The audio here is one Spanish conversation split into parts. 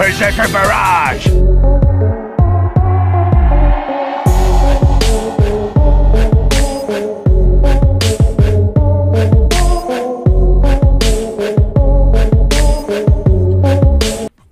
Berserker Barrage!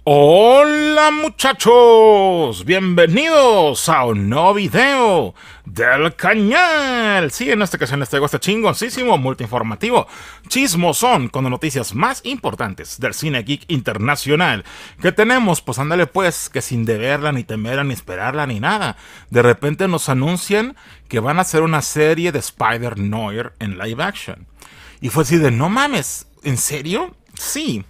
All Hola muchachos, bienvenidos a un nuevo video del canal. Sí, en esta ocasión les traigo este chingoncísimo, multiinformativo, chismosón con noticias más importantes del cine geek internacional que tenemos. Pues ándale pues, que sin deberla, ni temerla, ni esperarla, ni nada. De repente nos anuncian que van a hacer una serie de Spider-Noir en live action. Y fue así de, no mames, ¿en serio? Sí,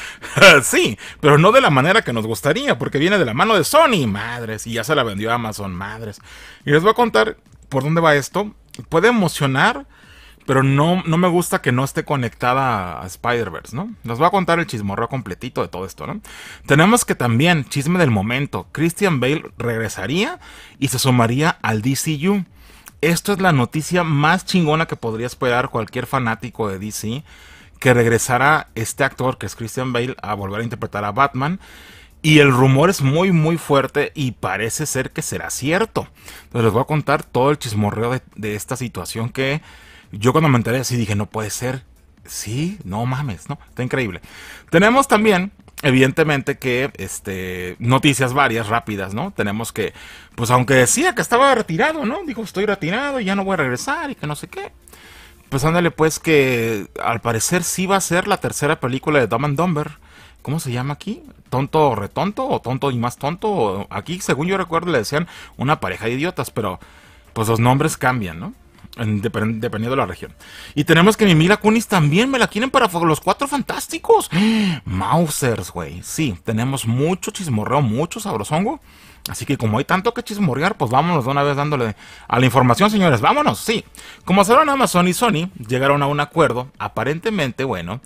sí, pero no de la manera que nos gustaría, porque viene de la mano de Sony, madres, y ya se la vendió Amazon, madres. Y les voy a contar por dónde va esto. Puede emocionar, pero no, no me gusta que no esté conectada a Spider-Verse, ¿no? Les voy a contar el chismorro completito de todo esto, ¿no? Tenemos que también, chisme del momento, Christian Bale regresaría y se sumaría al DCU. Esto es la noticia más chingona que podría esperar cualquier fanático de DC que regresará este actor que es Christian Bale a volver a interpretar a Batman. Y el rumor es muy muy fuerte y parece ser que será cierto. Entonces les voy a contar todo el chismorreo de, de esta situación que yo cuando me enteré así dije, no puede ser. Sí, no mames, no, está increíble. Tenemos también, evidentemente, que este, noticias varias, rápidas, ¿no? Tenemos que, pues aunque decía que estaba retirado, ¿no? Dijo, estoy retirado y ya no voy a regresar y que no sé qué. Pues pues que al parecer sí va a ser la tercera película de Dumb and Dumber. ¿Cómo se llama aquí? ¿Tonto o retonto? ¿O tonto y más tonto? Aquí, según yo recuerdo, le decían una pareja de idiotas, pero pues los nombres cambian, ¿no? dependiendo de la región. Y tenemos que Mimila Kunis también me la quieren para los cuatro fantásticos. Mausers, güey. Sí, tenemos mucho chismorreo, mucho sabrosongo. Así que como hay tanto que chismorrear, pues vámonos de una vez dándole a la información, señores. Vámonos, sí. Como sabrán, Amazon y Sony llegaron a un acuerdo, aparentemente, bueno,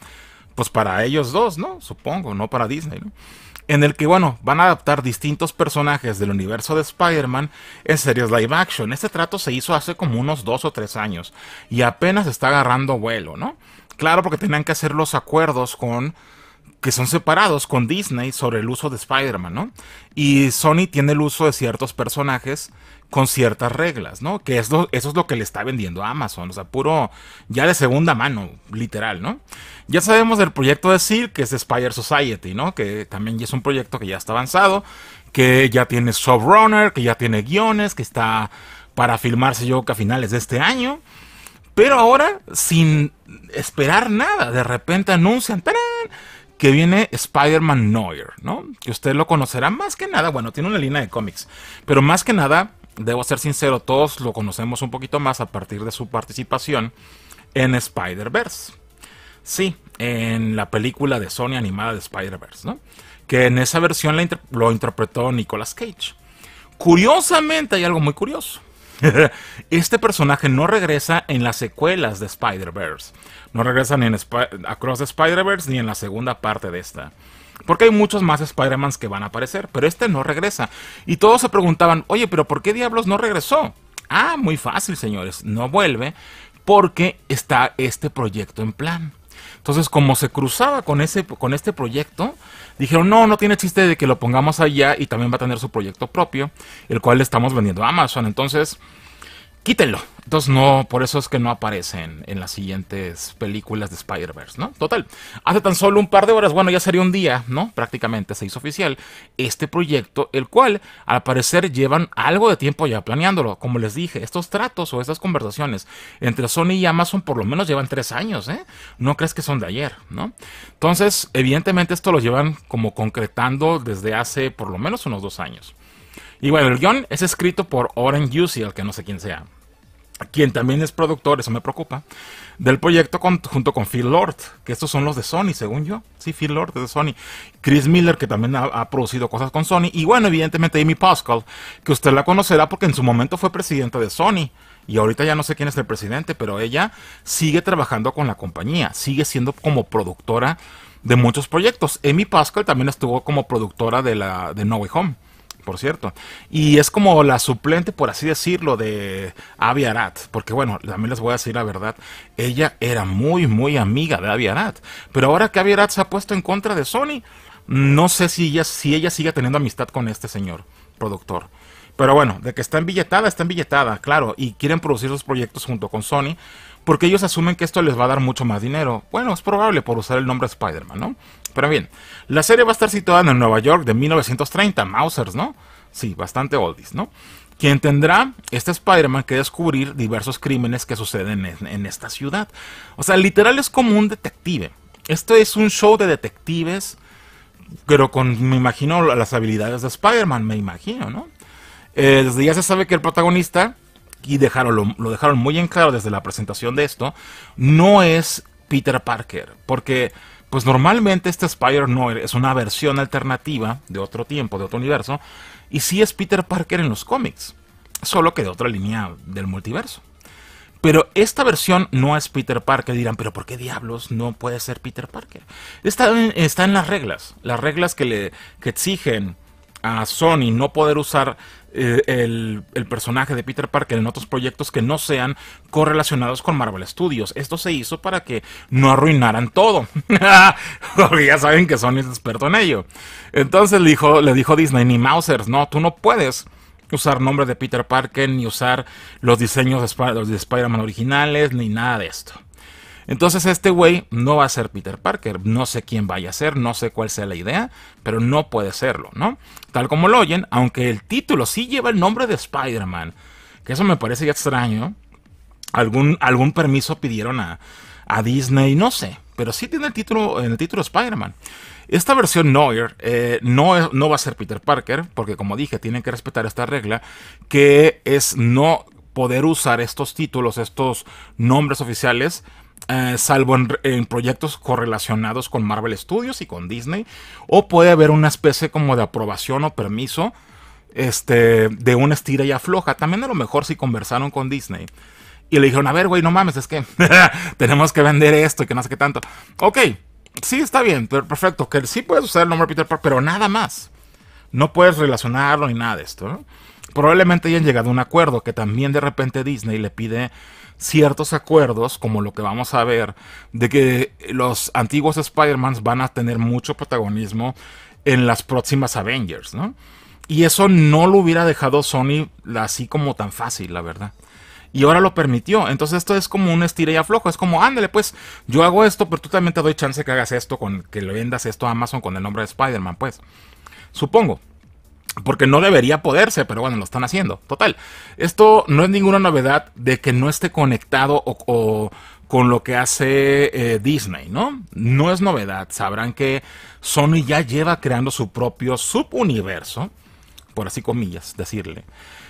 pues para ellos dos, ¿no? Supongo, no para Disney, ¿no? En el que, bueno, van a adaptar distintos personajes del universo de Spider-Man en series live action. Este trato se hizo hace como unos dos o tres años y apenas está agarrando vuelo, ¿no? Claro, porque tenían que hacer los acuerdos con que son separados con Disney sobre el uso de Spider-Man, ¿no? Y Sony tiene el uso de ciertos personajes con ciertas reglas, ¿no? Que eso es lo que le está vendiendo a Amazon, o sea, puro ya de segunda mano, literal, ¿no? Ya sabemos del proyecto de Seal, que es de Society, ¿no? Que también es un proyecto que ya está avanzado, que ya tiene showrunner, que ya tiene guiones, que está para filmarse yo que a finales de este año. Pero ahora, sin esperar nada, de repente anuncian, ¡tarán! que viene Spider-Man Noir, ¿no? Que usted lo conocerá más que nada, bueno, tiene una línea de cómics, pero más que nada, debo ser sincero, todos lo conocemos un poquito más a partir de su participación en Spider-Verse. Sí, en la película de Sony animada de Spider-Verse, ¿no? Que en esa versión lo interpretó Nicolas Cage. Curiosamente hay algo muy curioso. este personaje no regresa en las secuelas de Spider-Verse. No regresa ni en Across the Spider-Verse ni en la segunda parte de esta. Porque hay muchos más Spider-Mans que van a aparecer, pero este no regresa. Y todos se preguntaban, oye, pero ¿por qué diablos no regresó? Ah, muy fácil, señores, no vuelve porque está este proyecto en plan. Entonces, como se cruzaba con, ese, con este proyecto, dijeron, no, no tiene chiste de que lo pongamos allá y también va a tener su proyecto propio, el cual le estamos vendiendo a Amazon. Entonces, quítenlo. Entonces no, por eso es que no aparecen en las siguientes películas de Spider-Verse, ¿no? Total, hace tan solo un par de horas, bueno, ya sería un día, ¿no? Prácticamente se hizo oficial este proyecto, el cual al parecer llevan algo de tiempo ya planeándolo. Como les dije, estos tratos o estas conversaciones entre Sony y Amazon por lo menos llevan tres años, ¿eh? No crees que son de ayer, ¿no? Entonces, evidentemente esto lo llevan como concretando desde hace por lo menos unos dos años. Y bueno, el guión es escrito por Oren Yusiel, que no sé quién sea, quien también es productor, eso me preocupa, del proyecto junto con Phil Lord, que estos son los de Sony, según yo. Sí, Phil Lord es de Sony. Chris Miller, que también ha, producido cosas con Sony. Y bueno, evidentemente Amy Pascal, que usted la conocerá porque en su momento fue presidenta de Sony. Y ahorita ya no sé quién es el presidente, pero ella sigue trabajando con la compañía, sigue siendo como productora de muchos proyectos. Amy Pascal también estuvo como productora de, la, de No Way Home por cierto. Y es como la suplente, por así decirlo, de Avi Arad, Porque bueno, también les voy a decir la verdad, ella era muy, muy amiga de Avi Arad, Pero ahora que Avi se ha puesto en contra de Sony, no sé si ella, si ella sigue teniendo amistad con este señor productor. Pero bueno, de que está billetada, está billetada, claro. Y quieren producir sus proyectos junto con Sony. Porque ellos asumen que esto les va a dar mucho más dinero. Bueno, es probable por usar el nombre Spider-Man, ¿no? Pero bien, la serie va a estar situada en Nueva York de 1930, Mausers, ¿no? Sí, bastante oldies, ¿no? Quien tendrá este Spider-Man que descubrir diversos crímenes que suceden en, esta ciudad. O sea, literal es como un detective. Esto es un show de detectives, pero con, me imagino, las habilidades de Spider-Man, me imagino, ¿no? Eh, desde ya se sabe que el protagonista, y dejaron, lo, dejaron muy en claro desde la presentación de esto, no es Peter Parker, porque pues normalmente este spider Noir es una versión alternativa de otro tiempo, de otro universo, y sí es Peter Parker en los cómics, solo que de otra línea del multiverso. Pero esta versión no es Peter Parker. Dirán, pero ¿por qué diablos no puede ser Peter Parker? Está en, las reglas. Las reglas que, le, que exigen a Sony no poder usar eh, el, personaje de Peter Parker en otros proyectos que no sean correlacionados con Marvel Studios. Esto se hizo para que no arruinaran todo. Porque ya saben que Sony es experto en ello. Entonces le dijo, le dijo Disney, ni Mousers no, tú no puedes usar nombre de Peter Parker, ni usar los diseños de, de Spider-Man originales, ni nada de esto. Entonces este güey no va a ser Peter Parker. No sé quién vaya a ser, no sé cuál sea la idea, pero no puede serlo, ¿no? Tal como lo oyen, aunque el título sí lleva el nombre de Spider-Man, que eso me parece ya extraño. Algún, algún permiso pidieron a, Disney, no sé, pero sí tiene el título, el título Spider-Man. Esta versión Noir eh, no, no va a ser Peter Parker, porque como dije, tienen que respetar esta regla, que es no poder usar estos títulos, estos nombres oficiales eh, salvo en, proyectos correlacionados con Marvel Studios y con Disney, o puede haber una especie como de aprobación o permiso este, de una estira y afloja. También a lo mejor si conversaron con Disney y le dijeron, a ver, güey, no mames, es que tenemos que vender esto y que no sé qué tanto. Ok, sí, está bien, perfecto, que sí puedes usar el nombre Peter Parker pero nada más. No puedes relacionarlo ni nada de esto. Probablemente hayan llegado a un acuerdo que también de repente Disney le pide ciertos acuerdos, como lo que vamos a ver, de que los antiguos Spider-Man van a tener mucho protagonismo en las próximas Avengers, ¿no? Y eso no lo hubiera dejado Sony así como tan fácil, la verdad. Y ahora lo permitió. Entonces esto es como un estira y aflojo. Es como, ándale, pues yo hago esto, pero tú también te doy chance que hagas esto, con, que le vendas esto a Amazon con el nombre de Spider-Man, pues. Supongo. Porque no debería poderse, pero bueno, lo están haciendo. Total. Esto no es ninguna novedad de que no esté conectado o, con lo que hace eh, Disney, ¿no? No es novedad. Sabrán que Sony ya lleva creando su propio subuniverso, por así comillas, decirle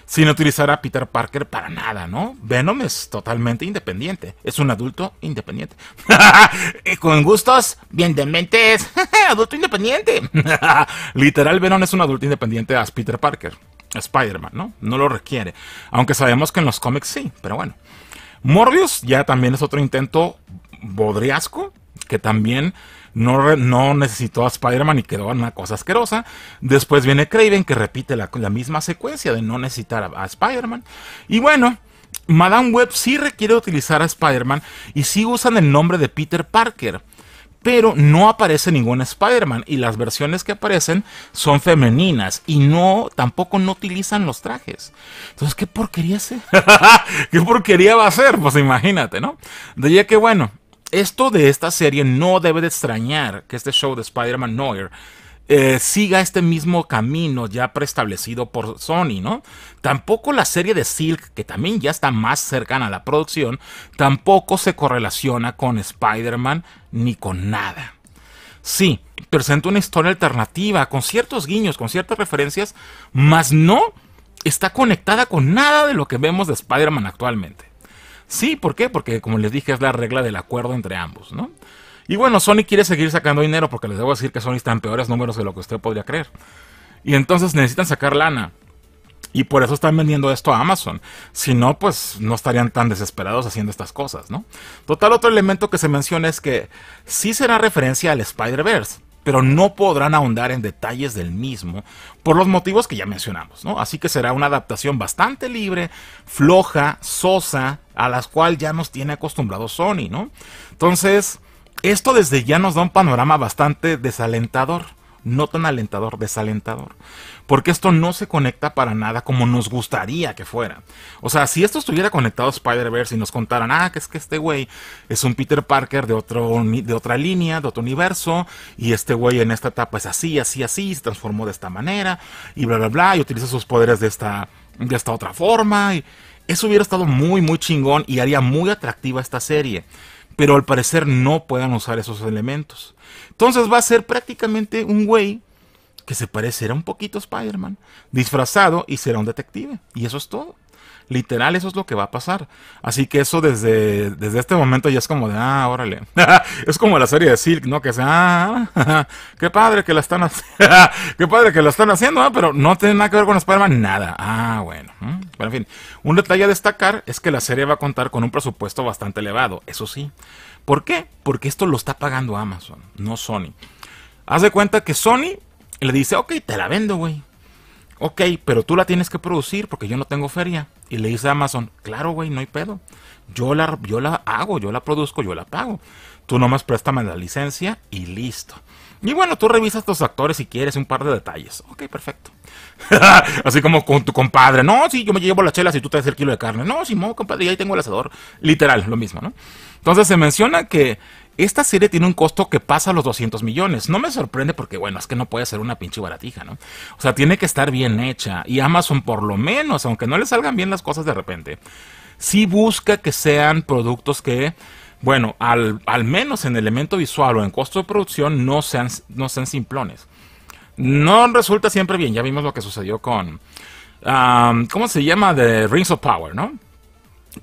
sin utilizar a Peter Parker para nada, ¿no? Venom es totalmente independiente, es un adulto independiente. Con gustos bien dementes, adulto independiente. Literal, Venom es un adulto independiente a Peter Parker, Spider-Man, ¿no? No lo requiere, aunque sabemos que en los cómics sí, pero bueno. Morbius ya también es otro intento bodriasco que también no, no necesitó a Spider-Man y quedó una cosa asquerosa. Después viene Craven que repite la, la misma secuencia de no necesitar a, Spider-Man. Y bueno, Madame Web sí requiere utilizar a Spider-Man y sí usan el nombre de Peter Parker. Pero no aparece ningún Spider-Man y las versiones que aparecen son femeninas y no, tampoco no utilizan los trajes. Entonces, ¿qué porquería es? ¿Qué porquería va a ser? Pues imagínate, ¿no? De que, bueno, esto de esta serie no debe de extrañar que este show de Spider-Man Noir eh, siga este mismo camino ya preestablecido por Sony, ¿no? Tampoco la serie de Silk, que también ya está más cercana a la producción, tampoco se correlaciona con Spider-Man ni con nada. Sí, presenta una historia alternativa, con ciertos guiños, con ciertas referencias, mas no está conectada con nada de lo que vemos de Spider-Man actualmente. Sí, ¿por qué? Porque como les dije es la regla del acuerdo entre ambos, ¿no? Y bueno, Sony quiere seguir sacando dinero porque les debo decir que Sony está en peores números de lo que usted podría creer. Y entonces necesitan sacar lana. Y por eso están vendiendo esto a Amazon. Si no, pues no estarían tan desesperados haciendo estas cosas, ¿no? Total, otro elemento que se menciona es que sí será referencia al Spider-Verse, pero no podrán ahondar en detalles del mismo por los motivos que ya mencionamos, ¿no? Así que será una adaptación bastante libre, floja, sosa, a las cuales ya nos tiene acostumbrado Sony, ¿no? Entonces, esto desde ya nos da un panorama bastante desalentador, no tan alentador, desalentador, porque esto no se conecta para nada como nos gustaría que fuera. O sea, si esto estuviera conectado a Spider-Verse y nos contaran, ah, que es que este güey es un Peter Parker de, otro, de otra línea, de otro universo, y este güey en esta etapa es así, así, así, se transformó de esta manera, y bla, bla, bla, y utiliza sus poderes de esta, de esta otra forma, y eso hubiera estado muy, muy chingón y haría muy atractiva esta serie. Pero al parecer no puedan usar esos elementos. Entonces va a ser prácticamente un güey que se parecerá un poquito a Spider-Man, disfrazado y será un detective. Y eso es todo. Literal, eso es lo que va a pasar. Así que eso desde, desde este momento ya es como de, ah, órale. es como la serie de Silk, ¿no? Que sea ah, qué padre que la están haciendo, qué padre que la están haciendo, pero no tiene nada que ver con Spider-Man, nada. Ah, bueno. ¿eh? en fin, un detalle a destacar es que la serie va a contar con un presupuesto bastante elevado, eso sí. ¿Por qué? Porque esto lo está pagando Amazon, no Sony. Haz de cuenta que Sony le dice, ok, te la vendo, güey. Ok, pero tú la tienes que producir porque yo no tengo feria. Y le dice a Amazon, claro, güey, no hay pedo. Yo la, la hago, yo la produzco, yo la pago. Tú nomás préstame la licencia y listo. Y bueno, tú revisas tus actores si quieres un par de detalles. Ok, perfecto. Así como con tu compadre. No, sí, yo me llevo las chelas y tú traes el kilo de carne. No, sí, no, compadre, ya ahí tengo el asador. Literal, lo mismo, ¿no? Entonces se menciona que esta serie tiene un costo que pasa los 200 millones. No me sorprende porque, bueno, es que no puede ser una pinche baratija, ¿no? O sea, tiene que estar bien hecha. Y Amazon, por lo menos, aunque no le salgan bien las cosas de repente, sí busca que sean productos que bueno, al, menos en elemento visual o en costo de producción, no sean, no sean simplones. No resulta siempre bien, ya vimos lo que sucedió con, ¿cómo se llama? The Rings of Power, ¿no?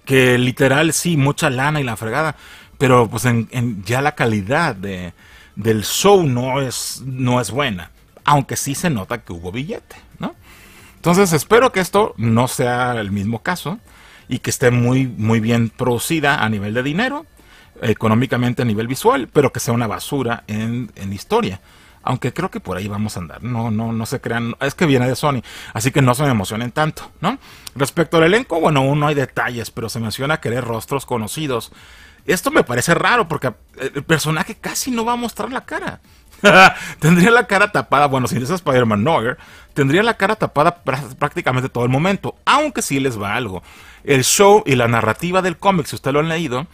Que literal, sí, mucha lana y la fregada, pero pues en, ya la calidad del show no es, no es buena, aunque sí se nota que hubo billete, ¿no? Entonces espero que esto no sea el mismo caso y que esté muy, muy bien producida a nivel de dinero, económicamente a nivel visual, pero que sea una basura en, en historia. Aunque creo que por ahí vamos a andar. No, no, no se crean. Es que viene de Sony. Así que no se me emocionen tanto, ¿no? Respecto al elenco, bueno, aún no hay detalles, pero se menciona querer rostros conocidos. Esto me parece raro porque eh, el personaje casi no va a mostrar la cara. tendría la cara tapada, bueno, si es Spider-Man Noir, tendría la cara tapada prácticamente todo el momento, aunque sí les va algo. El show y la narrativa del cómic, si usted lo han leído,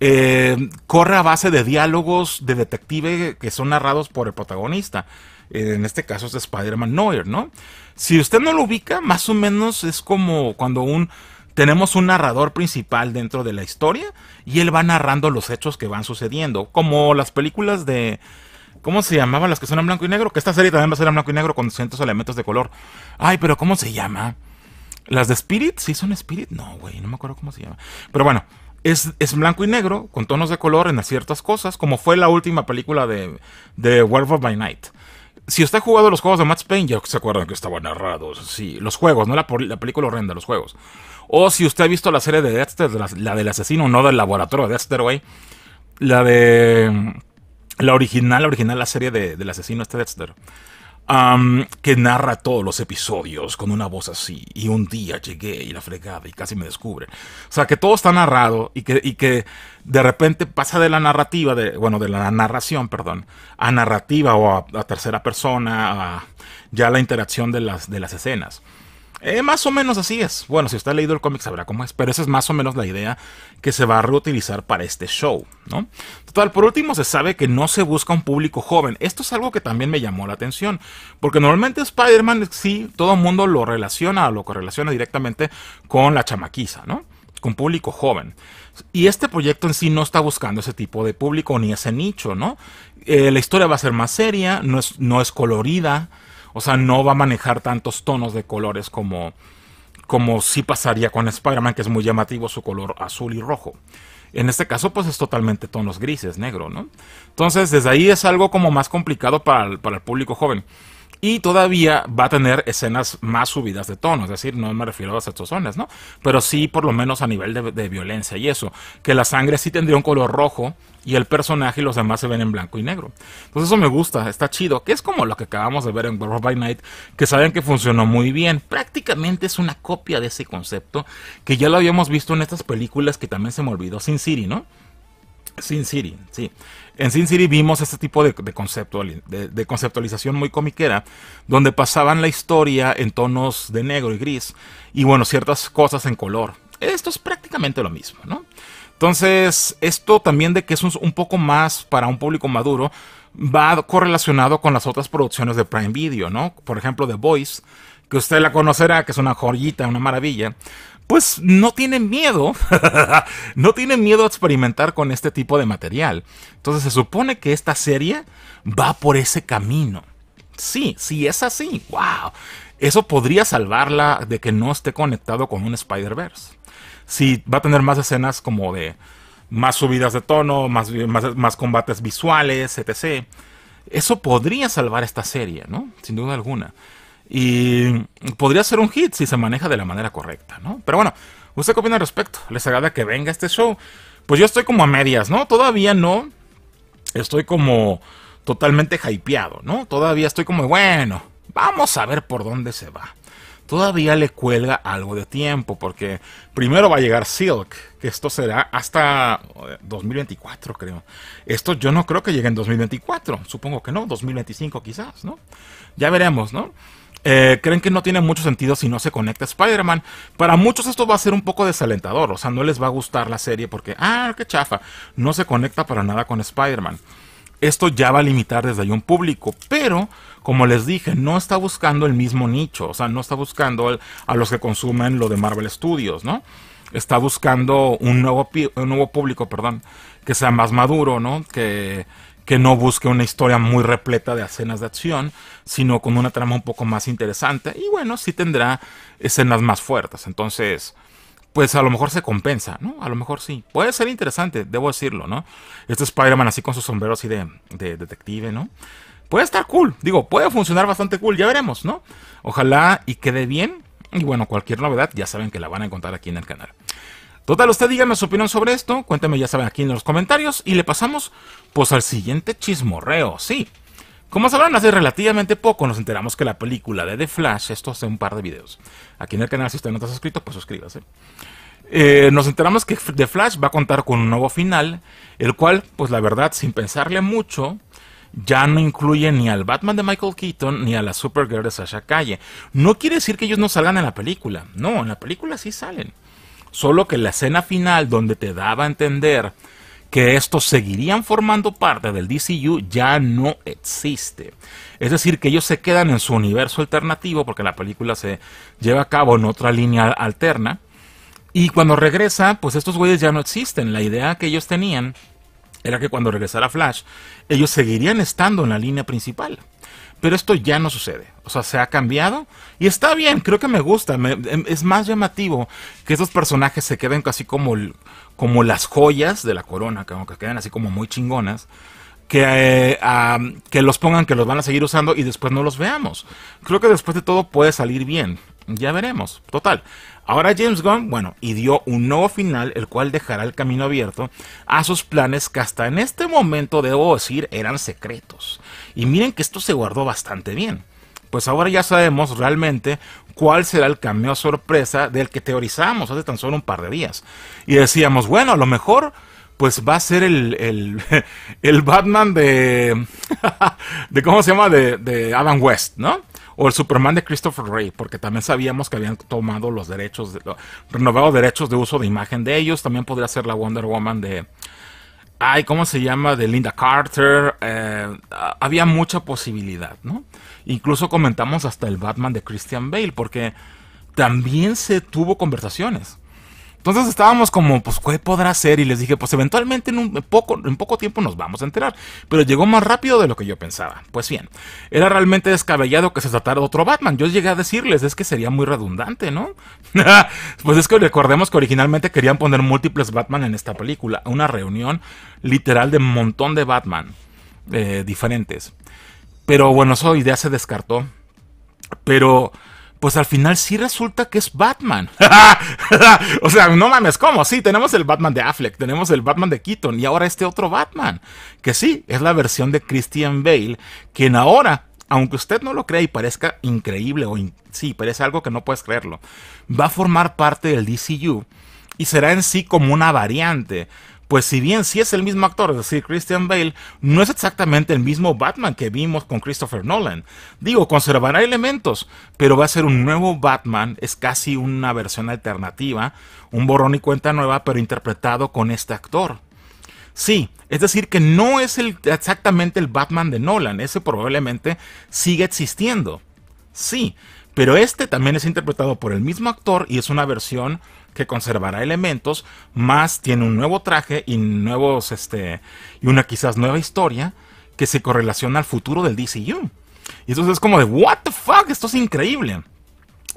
eh, corre a base de diálogos de detective que son narrados por el protagonista. en este caso es Spider-Man Noir, ¿no? Si usted no lo ubica, más o menos es como cuando un tenemos un narrador principal dentro de la historia y él va narrando los hechos que van sucediendo, como las películas de... ¿Cómo se llamaban las que son en blanco y negro? Que esta serie también va a ser en blanco y negro con de elementos de color. Ay, pero ¿cómo se llama? ¿Las de Spirit? ¿Sí son Spirit? No, güey, no me acuerdo cómo se llama. Pero bueno, es, es, blanco y negro, con tonos de color en ciertas cosas, como fue la última película de, World of by Night si usted ha jugado los juegos de Max Payne, ya se acuerdan que estaban narrados. Sí, los juegos, no la, la película horrenda, los juegos. O si usted ha visto la serie de Dexter, la, del asesino, no del laboratorio de Dexter, La de. La original, la original, la serie del asesino este Dexter que narra todos los episodios con una voz así. Y un día llegué y la fregada y casi me descubre O sea, que todo está narrado y que, de repente pasa de la narrativa, de, bueno, de la narración, perdón, a narrativa o a, tercera persona, a ya la interacción las, de las escenas. Eh, más o menos así es. Bueno, si usted ha leído el cómic sabrá cómo es, pero esa es más o menos la idea que se va a reutilizar para este show, ¿no? Total, por último se sabe que no se busca un público joven. Esto es algo que también me llamó la atención, porque normalmente Spider-Man sí, todo el mundo lo relaciona lo correlaciona directamente con la chamaquiza, ¿no? Con público joven. Y este proyecto en sí no está buscando ese tipo de público ni ese nicho, ¿no? Eh, la historia va a ser más seria, no es, no es colorida, o sea, no va a manejar tantos tonos de colores como, como sí pasaría con Spider-Man, que es muy llamativo su color azul y rojo. En este caso, pues es totalmente tonos grises, negro, ¿no? Entonces, desde ahí es algo como más complicado para para el público joven y todavía va a tener escenas más subidas de tono, es decir, no me refiero a las zonas, ¿no? Pero sí, por lo menos a nivel de, de, violencia y eso, que la sangre sí tendría un color rojo y el personaje y los demás se ven en blanco y negro. Entonces eso me gusta, está chido, que es como lo que acabamos de ver en World by Night, que saben que funcionó muy bien, prácticamente es una copia de ese concepto que ya lo habíamos visto en estas películas que también se me olvidó, Sin City, ¿no? Sin City, sí. En Sin City vimos este tipo de, de, conceptualización muy comiquera, donde pasaban la historia en tonos de negro y gris, y bueno, ciertas cosas en color. Esto es prácticamente lo mismo, ¿no? Entonces, esto también de que es un, poco más para un público maduro, va correlacionado con las otras producciones de Prime Video, ¿no? Por ejemplo, The Voice, que usted la conocerá, que es una joyita, una maravilla pues no tiene miedo, no tiene miedo a experimentar con este tipo de material. Entonces se supone que esta serie va por ese camino. Sí, sí es así, wow. Eso podría salvarla de que no esté conectado con un Spider-Verse. Si va a tener más escenas como de más subidas de tono, más, más, más combates visuales, etc. Eso podría salvar esta serie, ¿no? Sin duda alguna. Y podría ser un hit si se maneja de la manera correcta, ¿no? Pero bueno, ¿usted qué opina al respecto? ¿Les agrada que venga este show? Pues yo estoy como a medias, ¿no? Todavía no. Estoy como totalmente hypeado, ¿no? Todavía estoy como, bueno, vamos a ver por dónde se va. Todavía le cuelga algo de tiempo, porque primero va a llegar Silk, que esto será hasta 2024, eh, creo. Esto yo no creo que llegue en 2024, supongo que no, 2025 quizás, ¿no? Ya veremos, ¿no? Eh, creen que no tiene mucho sentido si no se conecta Spider-Man. Para muchos esto va a ser un poco desalentador, o sea, no les va a gustar la serie porque, ah, qué chafa, no se conecta para nada con Spider-Man. Esto ya va a limitar desde ahí un público, pero como les dije, no está buscando el mismo nicho, o sea, no está buscando a los que consumen lo de Marvel Studios, ¿no? Está buscando un nuevo, un nuevo público, perdón, que sea más maduro, ¿no? Que, que no busque una historia muy repleta de escenas de acción, sino con una trama un poco más interesante. Y bueno, sí tendrá escenas más fuertes. Entonces, pues a lo mejor se compensa, ¿no? A lo mejor sí. Puede ser interesante, debo decirlo, ¿no? Este Spider-Man así con su sombrero así de, de detective, ¿no? Puede estar cool, digo, puede funcionar bastante cool, ya veremos, ¿no? Ojalá y quede bien. Y bueno, cualquier novedad ya saben que la van a encontrar aquí en el canal. Total, usted díganme su opinión sobre esto, Cuénteme, ya saben aquí en los comentarios y le pasamos pues al siguiente chismorreo, sí. Como sabrán, hace relativamente poco nos enteramos que la película de The Flash, esto hace un par de videos, aquí en el canal si usted no está suscrito, pues suscríbase. Eh, nos enteramos que The Flash va a contar con un nuevo final, el cual, pues la verdad, sin pensarle mucho, ya no incluye ni al Batman de Michael Keaton ni a la Supergirl de Sasha Calle. No quiere decir que ellos no salgan en la película, no, en la película sí salen. Solo que la escena final donde te daba a entender que estos seguirían formando parte del DCU ya no existe. Es decir, que ellos se quedan en su universo alternativo porque la película se lleva a cabo en otra línea alterna. Y cuando regresa, pues estos güeyes ya no existen. La idea que ellos tenían era que cuando regresara Flash, ellos seguirían estando en la línea principal. Pero esto ya no sucede. O sea, se ha cambiado y está bien, creo que me gusta. Em, es más llamativo que estos personajes se queden casi como, como las joyas de la corona, que queden así como muy chingonas. Que, eh, que los pongan, que los van a seguir usando y después no los veamos. Creo que después de todo puede salir bien. Ya veremos. Total. Ahora James Gunn, bueno, y dio un nuevo final, el cual dejará el camino abierto a sus planes que hasta en este momento, debo decir, eran secretos. Y miren que esto se guardó bastante bien. Pues ahora ya sabemos realmente cuál será el cameo sorpresa del que teorizamos hace tan solo un par de días. Y decíamos, bueno, a lo mejor pues va a ser el, el, Batman de, de, ¿cómo se llama? De, de Adam West, ¿no? o el Superman de Christopher Reeve, porque también sabíamos que habían tomado los derechos, de, renovado derechos de uso de imagen de ellos. También podría ser la Wonder Woman de. Ay, ¿cómo se llama? De Linda Carter. Eh, había mucha posibilidad, ¿no? Incluso comentamos hasta el Batman de Christian Bale, porque también se tuvo conversaciones entonces estábamos como, pues, ¿qué podrá ser? Y les dije, pues, eventualmente en, un poco, en poco tiempo nos vamos a enterar. Pero llegó más rápido de lo que yo pensaba. Pues bien, era realmente descabellado que se tratara de otro Batman. Yo llegué a decirles, es que sería muy redundante, ¿no? pues es que recordemos que originalmente querían poner múltiples Batman en esta película. Una reunión literal de un montón de Batman eh, diferentes. Pero bueno, esa idea se descartó. Pero pues al final sí resulta que es Batman. o sea, no mames, ¿cómo? Sí, tenemos el Batman de Affleck, tenemos el Batman de Keaton y ahora este otro Batman, que sí, es la versión de Christian Bale, quien ahora, aunque usted no lo crea y parezca increíble o sí, parece algo que no puedes creerlo, va a formar parte del DCU y será en sí como una variante pues si bien sí es el mismo actor, es decir, Christian Bale, no es exactamente el mismo Batman que vimos con Christopher Nolan. Digo, conservará elementos, pero va a ser un nuevo Batman, es casi una versión alternativa, un borrón y cuenta nueva, pero interpretado con este actor. Sí, es decir, que no es exactamente el Batman de Nolan, ese probablemente sigue existiendo. Sí, pero este también es interpretado por el mismo actor y es una versión que conservará elementos, más tiene un nuevo traje y nuevos este y una quizás nueva historia que se correlaciona al futuro del DCU. Y entonces es como de what the fuck, esto es increíble.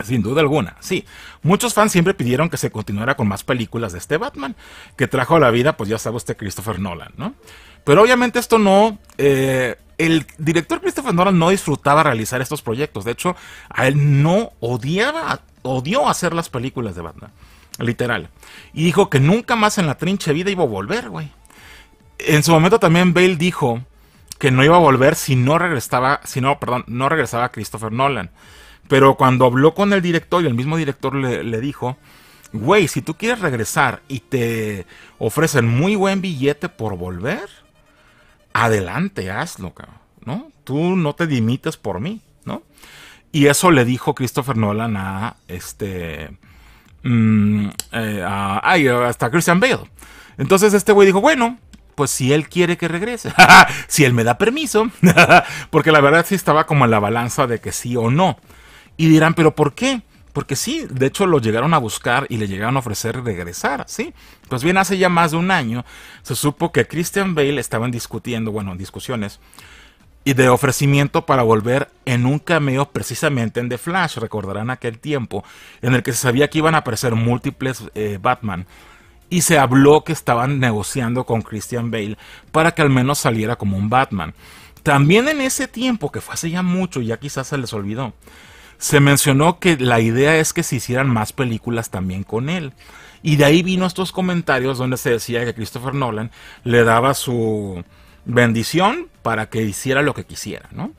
Sin duda alguna, sí. Muchos fans siempre pidieron que se continuara con más películas de este Batman, que trajo a la vida, pues ya sabe usted, Christopher Nolan, ¿no? Pero obviamente esto no... Eh, el director Christopher Nolan no disfrutaba realizar estos proyectos. De hecho, a él no odiaba, odió hacer las películas de Batman. Literal. Y dijo que nunca más en la trinche vida iba a volver, güey. En su momento también Bale dijo que no iba a volver si no regresaba, si no, perdón, no regresaba Christopher Nolan. Pero cuando habló con el director y el mismo director le, dijo, güey, si tú quieres regresar y te ofrecen muy buen billete por volver, adelante, hazlo, cabrón, ¿no? Tú no te dimites por mí, ¿no? Y eso le dijo Christopher Nolan a este Mm, eh, hasta Christian Bale. Entonces este güey dijo, bueno, pues si él quiere que regrese, si él me da permiso, porque la verdad sí estaba como en la balanza de que sí o no. Y dirán, pero ¿por qué? Porque sí, de hecho lo llegaron a buscar y le llegaron a ofrecer regresar, ¿sí? Pues bien, hace ya más de un año se supo que Christian Bale estaban discutiendo, bueno, en discusiones, y de ofrecimiento para volver en un cameo precisamente en The Flash. Recordarán aquel tiempo en el que se sabía que iban a aparecer múltiples eh, Batman. Y se habló que estaban negociando con Christian Bale para que al menos saliera como un Batman. También en ese tiempo, que fue hace ya mucho, ya quizás se les olvidó, se mencionó que la idea es que se hicieran más películas también con él. Y de ahí vino estos comentarios donde se decía que Christopher Nolan le daba su, bendición para que hiciera lo que quisiera, ¿no?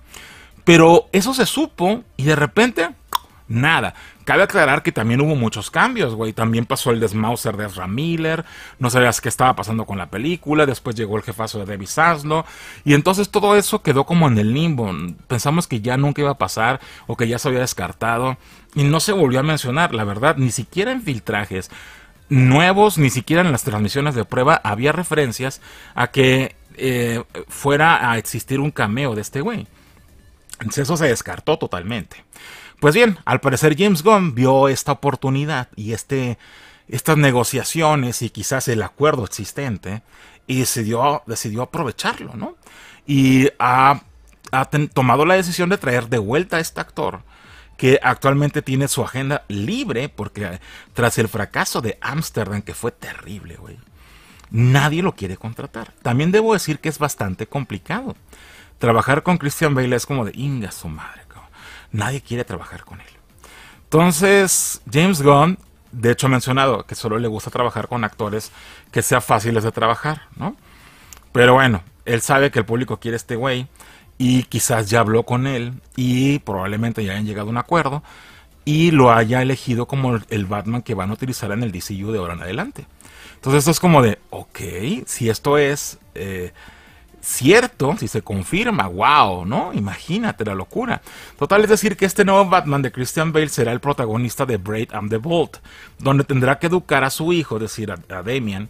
Pero eso se supo y de repente, nada. Cabe aclarar que también hubo muchos cambios, güey. También pasó el desmauser de Ezra Miller, no sabías qué estaba pasando con la película, después llegó el jefazo de Debbie Saslo, y entonces todo eso quedó como en el limbo. Pensamos que ya nunca iba a pasar o que ya se había descartado, y no se volvió a mencionar, la verdad, ni siquiera en filtrajes nuevos, ni siquiera en las transmisiones de prueba había referencias a que eh, fuera a existir un cameo de este güey. Entonces eso se descartó totalmente. Pues bien, al parecer James Gunn vio esta oportunidad y este, estas negociaciones y quizás el acuerdo existente y decidió, decidió aprovecharlo, ¿no? Y ha, tomado la decisión de traer de vuelta a este actor que actualmente tiene su agenda libre porque tras el fracaso de Amsterdam, que fue terrible, güey nadie lo quiere contratar. También debo decir que es bastante complicado. Trabajar con Christian Bale es como de inga su madre. Nadie quiere trabajar con él. Entonces, James Gunn, de hecho, ha mencionado que solo le gusta trabajar con actores que sean fáciles de trabajar, ¿no? Pero bueno, él sabe que el público quiere este güey y quizás ya habló con él y probablemente ya hayan llegado a un acuerdo y lo haya elegido como el Batman que van a utilizar en el DCU de ahora en adelante. Entonces esto es como de, ok, si esto es eh, cierto, si se confirma, wow, ¿no? Imagínate la locura. Total, es decir, que este nuevo Batman de Christian Bale será el protagonista de Braid and the Bolt, donde tendrá que educar a su hijo, es decir, a, Damian,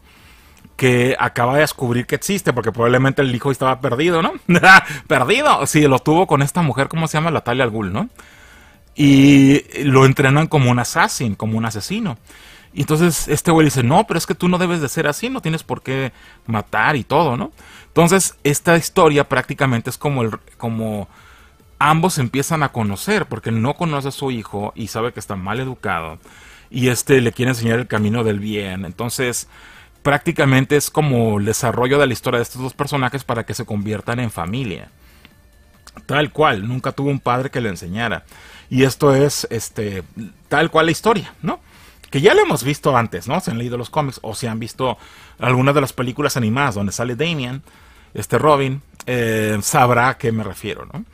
que acaba de descubrir que existe, porque probablemente el hijo estaba perdido, ¿no? perdido, si lo tuvo con esta mujer, ¿cómo se llama? La Talia al Ghul, ¿no? Y lo entrenan como un asesino, como un asesino. Y entonces este güey dice, no, pero es que tú no debes de ser así, no tienes por qué matar y todo, ¿no? Entonces esta historia prácticamente es como, el, como ambos empiezan a conocer, porque no conoce a su hijo y sabe que está mal educado, y este le quiere enseñar el camino del bien. Entonces prácticamente es como el desarrollo de la historia de estos dos personajes para que se conviertan en familia. Tal cual, nunca tuvo un padre que le enseñara. Y esto es este, tal cual la historia, ¿no? que ya lo hemos visto antes, ¿no? Se han leído los cómics o se han visto algunas de las películas animadas donde sale Damian. este Robin, eh, sabrá a qué me refiero, ¿no?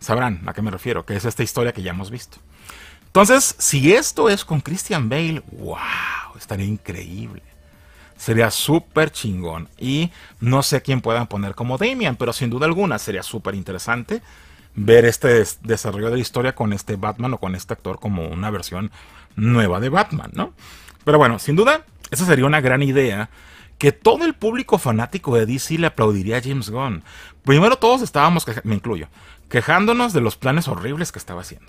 Sabrán a qué me refiero, que es esta historia que ya hemos visto. Entonces, si esto es con Christian Bale, wow, estaría increíble. Sería súper chingón. Y no sé a quién puedan poner como Damian, pero sin duda alguna sería súper interesante ver este desarrollo de la historia con este Batman o con este actor como una versión nueva de Batman, ¿no? Pero bueno, sin duda, esa sería una gran idea que todo el público fanático de DC le aplaudiría a James Gunn. Primero todos estábamos, me incluyo, quejándonos de los planes horribles que estaba haciendo.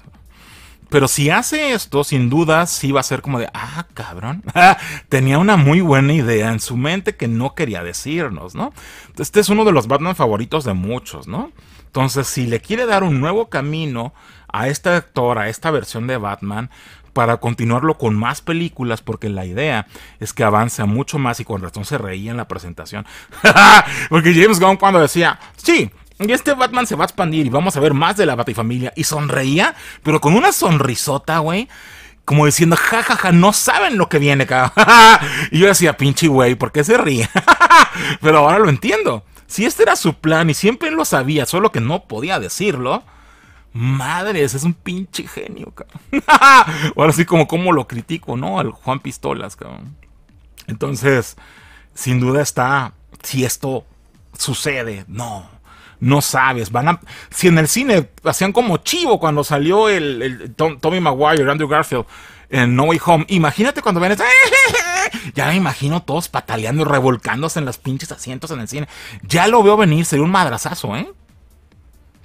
Pero si hace esto, sin duda sí va a ser como de, ah, cabrón, tenía una muy buena idea en su mente que no quería decirnos, ¿no? Este es uno de los Batman favoritos de muchos, ¿no? Entonces, si le quiere dar un nuevo camino a este actor, a esta versión de Batman, para continuarlo con más películas, porque la idea es que avanza mucho más y con razón se reía en la presentación. porque James Gunn cuando decía, sí, este Batman se va a expandir y vamos a ver más de la Batifamilia. Y sonreía, pero con una sonrisota, güey. Como diciendo, jajaja, no saben lo que viene, cabrón. y yo decía, pinche güey, ¿por qué se ríe? pero ahora lo entiendo. Si este era su plan y siempre lo sabía, solo que no podía decirlo, madres, es un pinche genio, cabrón. Ahora sí, como, como lo critico, ¿no? Al Juan Pistolas, cabrón. Entonces, sin duda está, si esto sucede, no. No sabes, van a. Si en el cine hacían como chivo cuando salió el, Tommy Maguire, Andrew Garfield en No Way Home, imagínate cuando ven Ya me imagino todos pataleando y revolcándose en los pinches asientos en el cine. Ya lo veo venir, sería un madrazazo, ¿eh?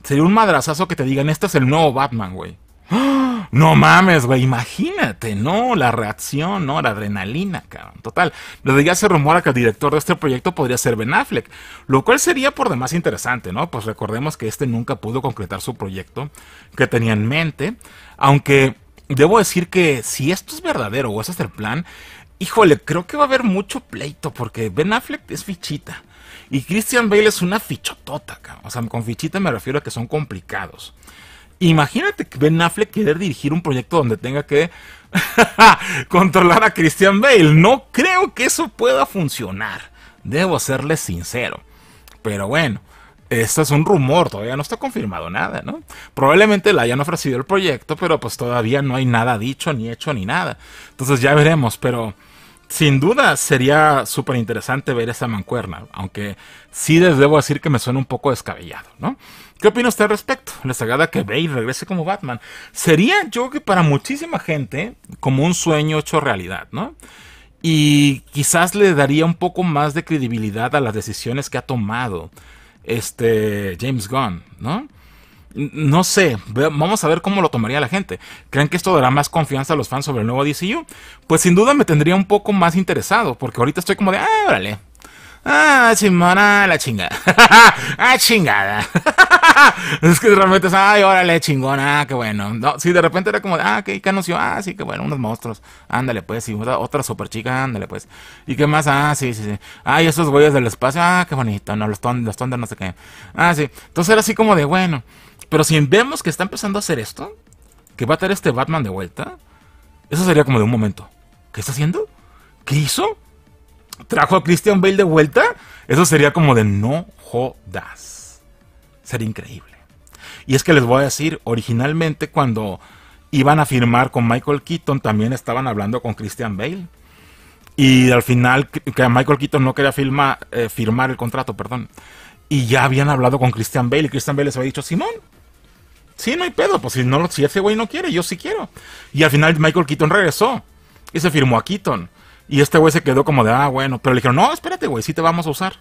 sería un madrazazo que te digan, este es el nuevo Batman, güey. No mames, güey, imagínate, ¿no? La reacción, ¿no? La adrenalina, cabrón. Total. de ya se rumora que el director de este proyecto podría ser Ben Affleck, lo cual sería por demás interesante, ¿no? Pues recordemos que este nunca pudo concretar su proyecto que tenía en mente, aunque debo decir que si esto es verdadero o ese es el plan, híjole, creo que va a haber mucho pleito porque Ben Affleck es fichita. Y Christian Bale es una fichotota, O sea, con fichita me refiero a que son complicados. Imagínate que Ben Affleck querer dirigir un proyecto donde tenga que controlar a Christian Bale. No creo que eso pueda funcionar. Debo serles sincero. Pero bueno, esto es un rumor, todavía no está confirmado nada, ¿no? Probablemente le hayan ofrecido el proyecto, pero pues todavía no hay nada dicho, ni hecho, ni nada. Entonces ya veremos, pero sin duda sería súper interesante ver esa mancuerna, aunque sí les debo decir que me suena un poco descabellado, ¿no? ¿Qué opina usted al respecto? La sagrada que y regrese como Batman? Sería, yo que para muchísima gente, como un sueño hecho realidad, ¿no? Y quizás le daría un poco más de credibilidad a las decisiones que ha tomado este James Gunn, ¿no? No sé, vamos a ver cómo lo tomaría la gente. ¿Creen que esto dará más confianza a los fans sobre el nuevo DCU? Pues sin duda me tendría un poco más interesado, porque ahorita estoy como de, ah, órale. Ah, chimona, la chingada. ah, chingada. es que de repente es, ay, órale, chingona, qué bueno. No, de repente era como, de, ah, qué, qué ah, sí, qué bueno, unos monstruos. Ándale, pues, y otra, super chica, ándale, pues. ¿Y qué más? Ah, sí, sí, sí. y esos güeyes del espacio, ah, qué bonito, no, los, ton, los no sé qué. Ah, sí. Entonces era así como de, bueno. Pero si vemos que está empezando a hacer esto, que va a traer este Batman de vuelta, eso sería como de un momento. ¿Qué está haciendo? ¿Qué hizo? ¿Trajo a Christian Bale de vuelta? Eso sería como de no jodas. Sería increíble. Y es que les voy a decir, originalmente cuando iban a firmar con Michael Keaton, también estaban hablando con Christian Bale. Y al final, que Michael Keaton no quería eh, firmar el contrato, perdón. Y ya habían hablado con Christian Bale y Christian Bale les había dicho, Simón, sí, no hay pedo, pues si, no, si ese güey no quiere, yo sí quiero. Y al final Michael Keaton regresó y se firmó a Keaton. Y este güey se quedó como de, ah, bueno, pero le dijeron, no, espérate, güey, sí te vamos a usar.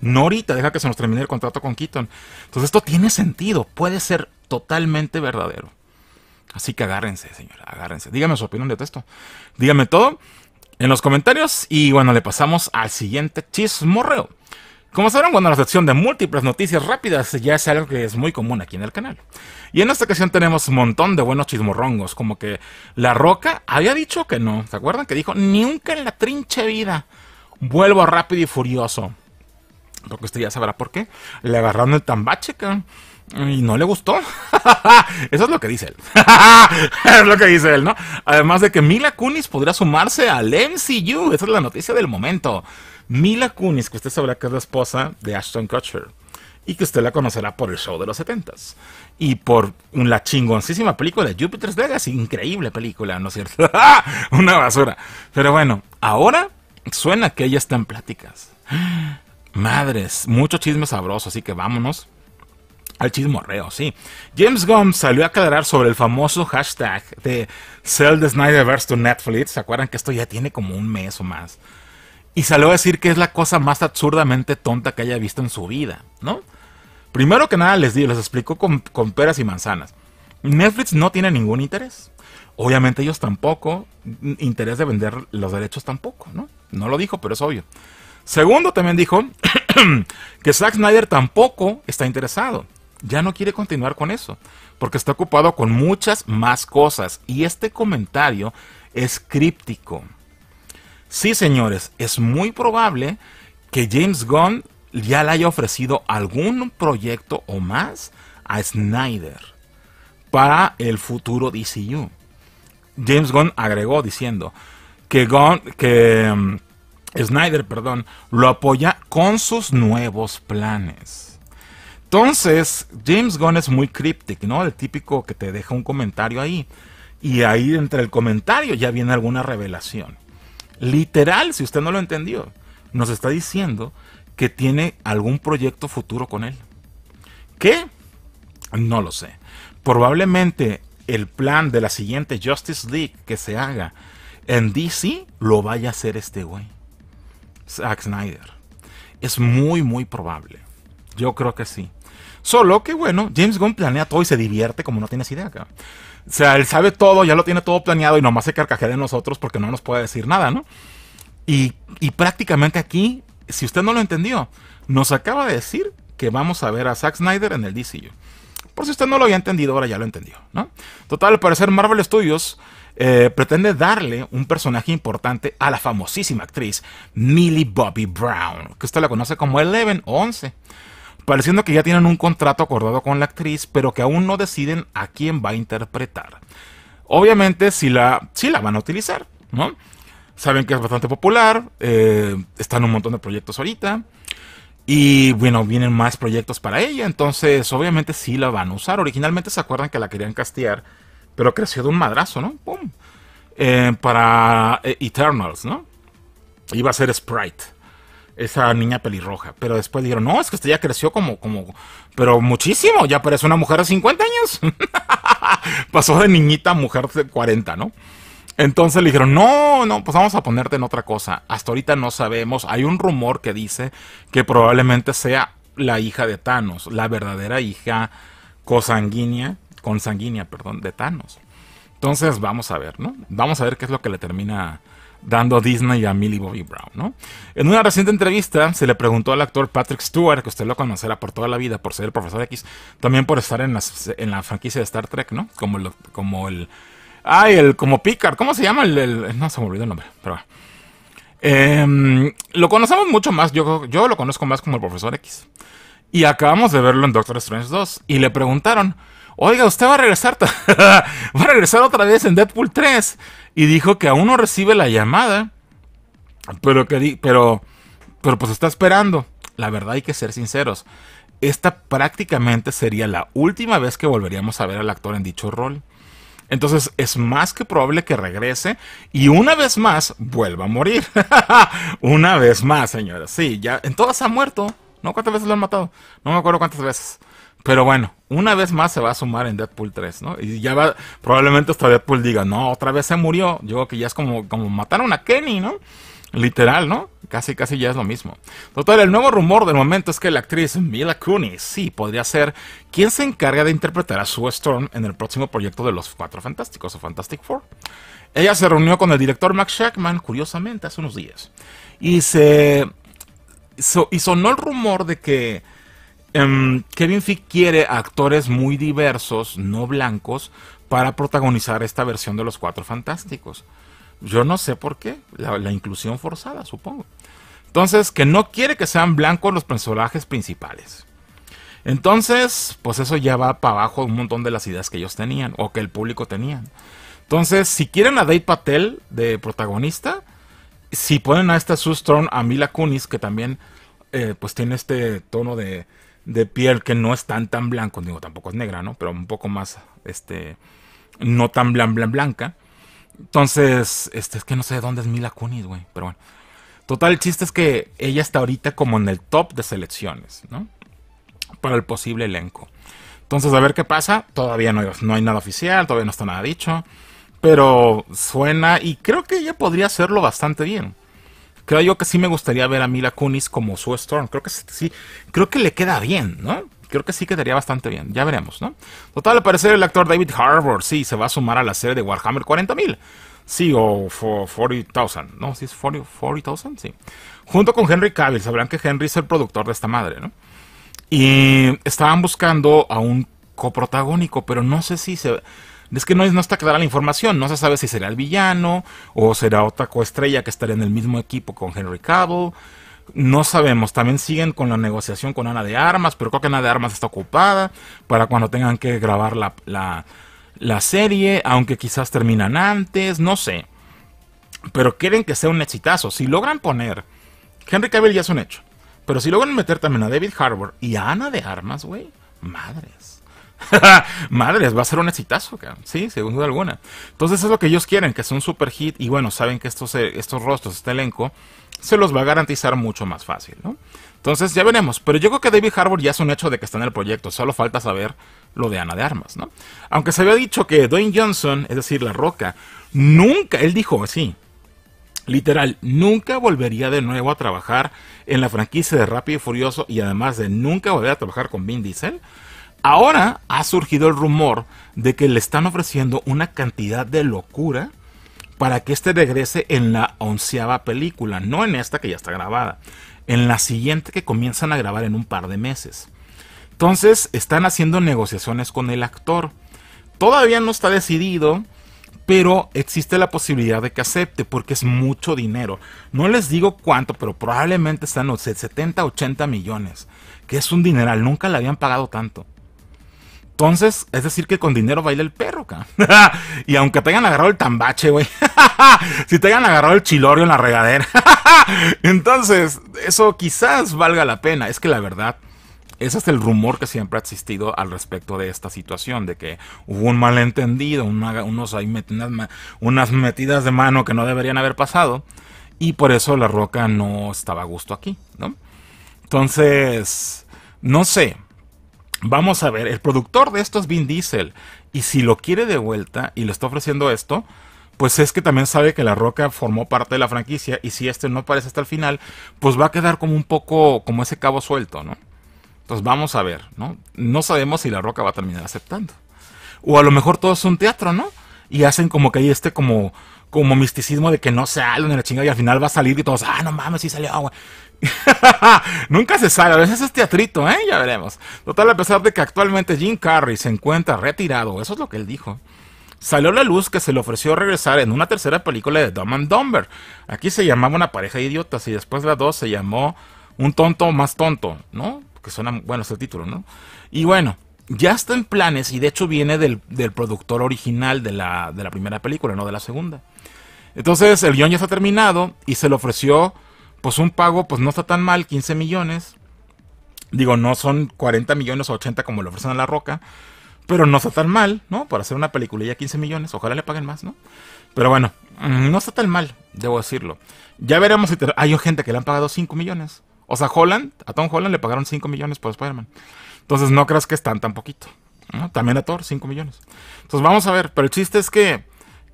No ahorita, deja que se nos termine el contrato con Keaton. Entonces esto tiene sentido, puede ser totalmente verdadero. Así que agárrense, señora, agárrense. Dígame su opinión de texto. Dígame todo en los comentarios y bueno, le pasamos al siguiente chismorreo. Como sabrán, bueno, la sección de múltiples noticias rápidas ya es algo que es muy común aquí en el canal. Y en esta ocasión tenemos un montón de buenos chismorrongos, como que La Roca había dicho que no, ¿se acuerdan? Que dijo, nunca en la trinche vida vuelvo rápido y furioso. Porque usted ya sabrá por qué. Le agarraron el tambache, Y no le gustó. Eso es lo que dice él. es lo que dice él, ¿no? Además de que Mila Kunis podría sumarse al MCU. Esa es la noticia del momento. Mila Kunis, que usted sabrá que es la esposa de Ashton Kutcher y que usted la conocerá por el show de los 70 s y por la chingoncísima película de Jupiter's Legacy, increíble película, ¿no es cierto? Una basura. Pero bueno, ahora suena que ella está en pláticas. Madres, mucho chisme sabroso, así que vámonos al chismorreo, sí. James Gunn salió a aclarar sobre el famoso hashtag de Sell the Snyderverse to Netflix. ¿Se acuerdan que esto ya tiene como un mes o más? y salió a decir que es la cosa más absurdamente tonta que haya visto en su vida, ¿no? Primero que nada les, digo, les explico con, con peras y manzanas. Netflix no tiene ningún interés. Obviamente ellos tampoco, interés de vender los derechos tampoco, ¿no? No lo dijo, pero es obvio. Segundo, también dijo que Zack Snyder tampoco está interesado. Ya no quiere continuar con eso, porque está ocupado con muchas más cosas. Y este comentario es críptico. Sí, señores, es muy probable que James Gunn ya le haya ofrecido algún proyecto o más a Snyder para el futuro DCU. James Gunn agregó diciendo que, Gunn, que mm, Snyder perdón, lo apoya con sus nuevos planes. Entonces, James Gunn es muy críptico, ¿no? El típico que te deja un comentario ahí. Y ahí entre el comentario ya viene alguna revelación. Literal, si usted no lo entendió, nos está diciendo que tiene algún proyecto futuro con él. ¿Qué? No lo sé. Probablemente el plan de la siguiente Justice League que se haga en DC lo vaya a hacer este güey. Zack Snyder. Es muy, muy probable. Yo creo que sí. Solo que bueno, James Gunn planea todo y se divierte como no tienes idea acá. O sea, él sabe todo, ya lo tiene todo planeado y nomás se carcajea de nosotros porque no nos puede decir nada, ¿no? Y, prácticamente aquí, si usted no lo entendió, nos acaba de decir que vamos a ver a Zack Snyder en el DCU. Por si usted no lo había entendido, ahora ya lo entendió, ¿no? Total, al parecer Marvel Studios eh, pretende darle un personaje importante a la famosísima actriz Millie Bobby Brown, que usted la conoce como Eleven o Once pareciendo que ya tienen un contrato acordado con la actriz, pero que aún no deciden a quién va a interpretar. Obviamente si la, la van a utilizar, ¿no? Saben que es bastante popular, eh, están un montón de proyectos ahorita. Y bueno, vienen más proyectos para ella, entonces obviamente sí la van a usar. Originalmente se acuerdan que la querían castear, pero creció de un madrazo, ¿no? ¡Pum! Eh, para eh, Eternals, ¿no? Iba a ser Sprite esa niña pelirroja. Pero después dijeron, no, es que usted ya creció como, como, pero muchísimo, ya parece una mujer de 50 años. Pasó de niñita a mujer de 40, ¿no? Entonces le dijeron, no, no, pues vamos a ponerte en otra cosa. Hasta ahorita no sabemos. Hay un rumor que dice que probablemente sea la hija de Thanos, la verdadera hija cosanguínea, consanguínea, perdón, de Thanos. Entonces vamos a ver, ¿no? Vamos a ver qué es lo que le termina dando a Disney a Millie Bobby Brown. ¿no? En una reciente entrevista se le preguntó al actor Patrick Stewart, que usted lo conocerá por toda la vida, por ser el profesor X, también por estar en, la franquicia de Star Trek, ¿no? Como, como el... Ay, el como Picard, ¿cómo se llama? El, no se me olvidó el nombre, pero em, lo conocemos mucho más, yo lo conozco más como el profesor X. Y acabamos de verlo en Doctor Strange 2 y le preguntaron oiga, usted va a regresar, va a regresar otra vez en Deadpool 3. Y dijo que aún no recibe la llamada, pero que, pero, pero pues está esperando. La verdad hay que ser sinceros. Esta prácticamente sería la última vez que volveríamos a ver al actor en dicho rol. Entonces es más que probable que regrese y una vez más vuelva a morir. una vez más, señora. Sí, ya en todas ha muerto. No, ¿cuántas veces lo han matado? No me acuerdo cuántas veces. Pero bueno, una vez más se va a sumar en Deadpool 3, ¿no? Y ya va, probablemente hasta Deadpool diga, no, otra vez se murió. Yo creo que ya es como, como mataron a Kenny, ¿no? Literal, ¿no? Casi, casi ya es lo mismo. Total, el nuevo rumor del momento es que la actriz Mila Kunis, sí, podría ser quien se encarga de interpretar a Sue Storm en el próximo proyecto de los Cuatro Fantásticos o Fantastic Four. Ella se reunió con el director Max Shackman, curiosamente, hace unos días. Y se... y sonó el rumor de que Em, Kevin Feige quiere actores muy diversos, no blancos, para protagonizar esta versión de los Cuatro Fantásticos. Yo no sé por qué, la, inclusión forzada, supongo. Entonces, que no quiere que sean blancos los personajes principales. Entonces, pues eso ya va para abajo un montón de las ideas que ellos tenían o que el público tenía. Entonces, si quieren a Dave Patel de protagonista, si ponen a esta Sue a Mila Kunis, que también eh, pues tiene este tono de, de piel que no están tan blancos, digo, tampoco es negra, ¿no? Pero un poco más, este, no tan blan, blan, blanca. Entonces, este, es que no sé de dónde es Mila Kunis, güey, pero bueno. Total, el chiste es que ella está ahorita como en el top de selecciones, ¿no? Para el posible elenco. Entonces, a ver qué pasa. Todavía no no hay nada oficial, todavía no está nada dicho. Pero suena y creo que ella podría hacerlo bastante bien creo yo que sí me gustaría ver a Mila Kunis como su Storm. Creo que sí, creo que le queda bien, ¿no? Creo que sí quedaría bastante bien, ya veremos, ¿no? Total, al parecer el actor David Harbour, sí, se va a sumar a la serie de Warhammer 40.000. Sí, o 40,000, ¿no? Sí, es 40,000, sí. Junto con Henry Cavill, sabrán que Henry es el productor de esta madre, ¿no? Y estaban buscando a un coprotagónico, pero no sé si se es que no, no está clara la información, no se sabe si será el villano o será otra coestrella que estará en el mismo equipo con Henry Cavill. No sabemos, también siguen con la negociación con Ana de Armas, pero creo que Ana de Armas está ocupada para cuando tengan que grabar la, serie, aunque quizás terminan antes, no sé. Pero quieren que sea un exitazo. Si logran poner, Henry Cavill ya es un hecho, pero si logran meter también a David Harbour y a Ana de Armas, güey, madres. Madres, va a ser un exitazo, sí, sin duda alguna. Entonces es lo que ellos quieren, que sea un super hit y bueno, saben que estos, eh, estos rostros, este elenco, se los va a garantizar mucho más fácil, ¿no? Entonces ya veremos, pero yo creo que David Harbour ya es un hecho de que está en el proyecto, solo falta saber lo de Ana de Armas, ¿no? Aunque se había dicho que Dwayne Johnson, es decir, La Roca, nunca, él dijo así, literal, nunca volvería de nuevo a trabajar en la franquicia de Rápido y Furioso y además de nunca volver a trabajar con Vin Diesel, Ahora ha surgido el rumor de que le están ofreciendo una cantidad de locura para que este regrese en la onceava película, no en esta que ya está grabada, en la siguiente que comienzan a grabar en un par de meses. Entonces están haciendo negociaciones con el actor. Todavía no está decidido, pero existe la posibilidad de que acepte porque es mucho dinero. No les digo cuánto, pero probablemente están los 70, 80 millones, que es un dineral, nunca le habían pagado tanto. Entonces, es decir que con dinero baila el perro, ¿ca? y aunque te hayan agarrado el tambache, güey. si te hayan agarrado el chilorio en la regadera. Entonces, eso quizás valga la pena. Es que la verdad, ese es el rumor que siempre ha existido al respecto de esta situación, de que hubo un malentendido, unos unas, unas metidas de mano que no deberían haber pasado. Y por eso la roca no estaba a gusto aquí, ¿no? Entonces, no sé Vamos a ver, el productor de esto es Vin Diesel. Y si lo quiere de vuelta y le está ofreciendo esto, pues es que también sabe que La Roca formó parte de la franquicia. Y si este no aparece hasta el final, pues va a quedar como un poco como ese cabo suelto, ¿no? Entonces vamos a ver, ¿no? No sabemos si La Roca va a terminar aceptando. O a lo mejor todo es un teatro, ¿no? Y hacen como que ahí este como como misticismo de que no algo en la chingada y al final va a salir y todos, ah, no mames, sí salió, agua Nunca se sale a veces es teatrito, ¿eh? Ya veremos. Total, a pesar de que actualmente Jim Carrey se encuentra retirado, eso es lo que él dijo. Salió la luz que se le ofreció regresar en una tercera película de Dumb and Dumber. Aquí se llamaba Una pareja de idiotas y después de la dos se llamó Un tonto más tonto, ¿no? Que suena, bueno, es el título, ¿no? Y bueno, ya está en planes y de hecho viene del, productor original de la, de la primera película, no de la segunda. Entonces el guión ya está terminado y se le ofreció pues un pago, pues no está tan mal, 15 millones. Digo, no son 40 millones o 80 como le ofrecen a La Roca, pero no está tan mal, ¿no? Para hacer una película ya 15 millones, ojalá le paguen más, ¿no? Pero bueno, mm, no está tan mal, debo decirlo. Ya veremos si hay gente que le han pagado 5 millones. O sea, Holland, a Tom Holland le pagaron 5 millones por Spider-Man. Entonces no creas que están tan poquito. También a Thor, 5 millones. Entonces vamos a ver, pero el chiste es que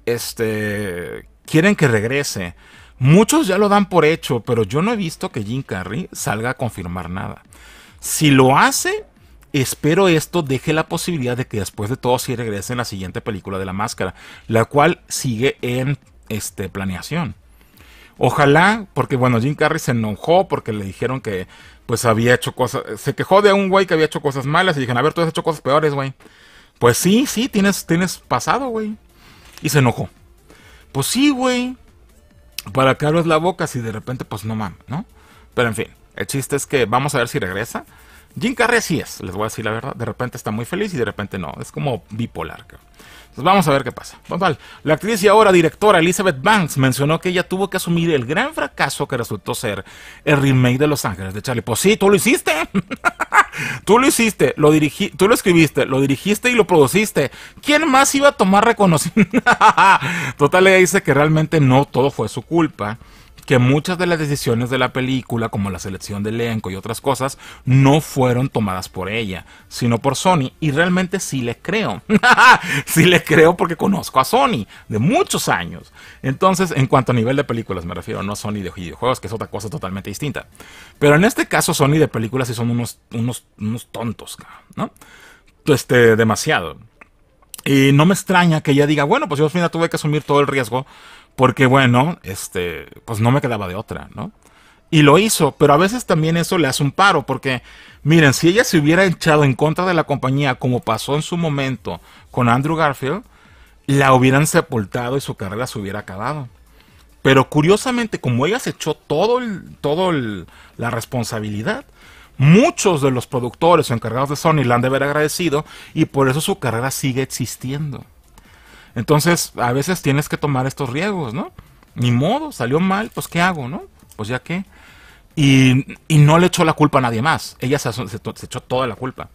este quieren que regrese. Muchos ya lo dan por hecho, pero yo no he visto que Jim Carrey salga a confirmar nada. Si lo hace, espero esto deje la posibilidad de que después de todo sí regrese en la siguiente película de la máscara, la cual sigue en este, planeación. Ojalá, porque bueno, Jim Carrey se enojó porque le dijeron que pues había hecho cosas, se quejó de un güey que había hecho cosas malas y dijeron, a ver, tú has hecho cosas peores, güey. Pues sí, sí, tienes, tienes pasado, güey. Y se enojó. Pues sí, güey. Para que abras la boca si de repente, pues no mames, ¿no? Pero en fin, el chiste es que vamos a ver si regresa. Jim Carrey sí es, les voy a decir la verdad. De repente está muy feliz y de repente no. Es como bipolar, cabrón. Pues vamos a ver qué pasa. la actriz y ahora directora Elizabeth Banks mencionó que ella tuvo que asumir el gran fracaso que resultó ser el remake de Los Ángeles de Charlie. Pues sí, tú lo hiciste. tú lo hiciste, lo dirigí, tú lo escribiste, lo dirigiste y lo produciste. ¿Quién más iba a tomar reconocimiento? Total, ella dice que realmente no todo fue su culpa que muchas de las decisiones de la película, como la selección de elenco y otras cosas, no fueron tomadas por ella, sino por Sony. Y realmente sí le creo. sí le creo porque conozco a Sony de muchos años. Entonces, en cuanto a nivel de películas, me refiero, no Sony de videojuegos, que es otra cosa totalmente distinta. Pero en este caso, Sony de películas sí son unos, unos, unos tontos, ¿no? Este, demasiado. Y no me extraña que ella diga, bueno, pues yo al final tuve que asumir todo el riesgo porque bueno, este, pues no me quedaba de otra, ¿no? Y lo hizo, pero a veces también eso le hace un paro, porque miren, si ella se hubiera echado en contra de la compañía, como pasó en su momento con Andrew Garfield, la hubieran sepultado y su carrera se hubiera acabado. Pero curiosamente, como ella se echó todo, todo la responsabilidad, muchos de los productores o encargados de Sony la han de haber agradecido y por eso su carrera sigue existiendo. Entonces, a veces tienes que tomar estos riesgos, ¿no? Ni modo, salió mal, pues ¿qué hago, no? Pues ya qué. Y, y no le echó la culpa a nadie más. Ella se, echó toda la culpa.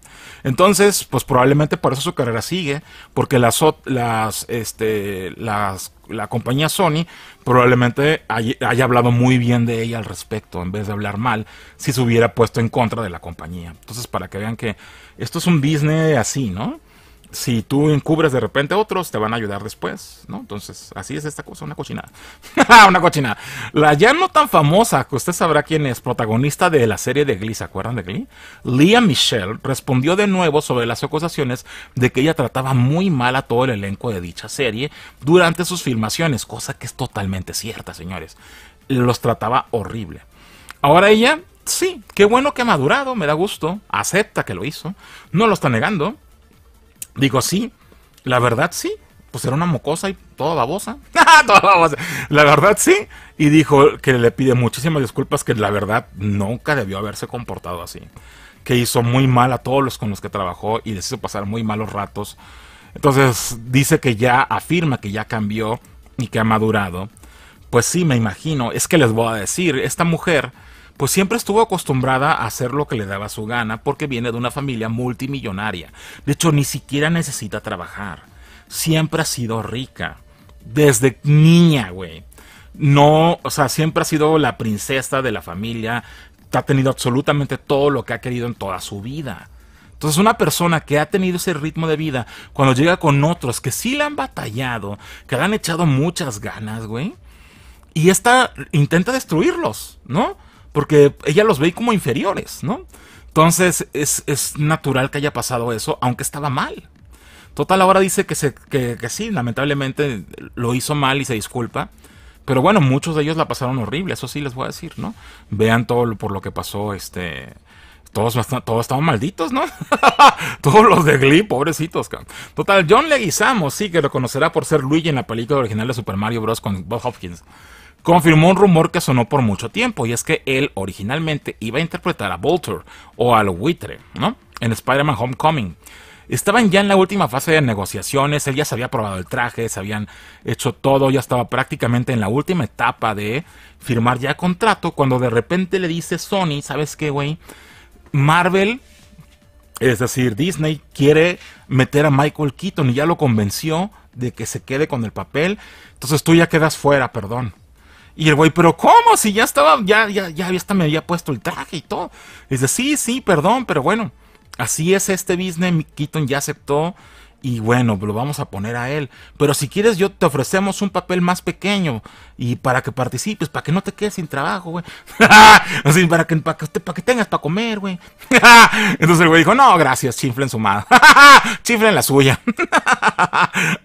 Entonces, pues probablemente por eso su carrera sigue, porque las, las, este, las la compañía Sony probablemente haya, hablado muy bien de ella al respecto, en vez de hablar mal, si se hubiera puesto en contra de la compañía. Entonces, para que vean que esto es un business así, ¿no? si tú encubres de repente a otros, te van a ayudar después, ¿no? Entonces, así es esta cosa, una cochinada. una cochinada. La ya no tan famosa, que usted sabrá quién es, protagonista de la serie de Glee, ¿se acuerdan de Glee? Lea Michelle respondió de nuevo sobre las acusaciones de que ella trataba muy mal a todo el elenco de dicha serie durante sus filmaciones, cosa que es totalmente cierta, señores. Los trataba horrible. Ahora ella, sí, qué bueno que ha madurado, me da gusto, acepta que lo hizo, no lo está negando, Digo, sí, la verdad sí. Pues era una mocosa y toda babosa. toda babosa. La verdad sí. Y dijo que le pide muchísimas disculpas, que la verdad nunca debió haberse comportado así. Que hizo muy mal a todos los con los que trabajó y les hizo pasar muy malos ratos. Entonces dice que ya afirma que ya cambió y que ha madurado. Pues sí, me imagino. Es que les voy a decir, esta mujer pues siempre estuvo acostumbrada a hacer lo que le daba su gana porque viene de una familia multimillonaria. De hecho, ni siquiera necesita trabajar. Siempre ha sido rica. Desde niña, güey. No, o sea, siempre ha sido la princesa de la familia. Ha tenido absolutamente todo lo que ha querido en toda su vida. Entonces una persona que ha tenido ese ritmo de vida, cuando llega con otros que sí la han batallado, que le han echado muchas ganas, güey, y esta intenta destruirlos, ¿no? porque ella los ve como inferiores, ¿no? Entonces es, natural que haya pasado eso, aunque estaba mal. Total, ahora dice que, se, que, sí, lamentablemente lo hizo mal y se disculpa. Pero bueno, muchos de ellos la pasaron horrible, eso sí les voy a decir, ¿no? Vean todo por lo que pasó, este... Todos, todos estaban malditos, ¿no? todos los de Glee, pobrecitos. Total, John Leguizamo sí que lo conocerá por ser Luigi en la película original de Super Mario Bros. con Bob Hopkins confirmó un rumor que sonó por mucho tiempo, y es que él originalmente iba a interpretar a Bolter o al buitre, ¿no? En Spider-Man Homecoming. Estaban ya en la última fase de negociaciones, él ya se había probado el traje, se habían hecho todo, ya estaba prácticamente en la última etapa de firmar ya contrato, cuando de repente le dice Sony, ¿sabes qué, güey? Marvel, es decir, Disney, quiere meter a Michael Keaton y ya lo convenció de que se quede con el papel, entonces tú ya quedas fuera, perdón. Y el güey, pero ¿cómo? Si ya estaba, ya, ya, ya hasta me había puesto el traje y todo. Y dice, sí, sí, perdón, pero bueno, así es este business. Keaton ya aceptó y bueno, lo vamos a poner a él. Pero si quieres, yo te ofrecemos un papel más pequeño y para que participes, para que no te quedes sin trabajo, güey. Así, para que, para, para que tengas para comer, güey. Entonces el güey dijo, no, gracias, en su madre. en la suya.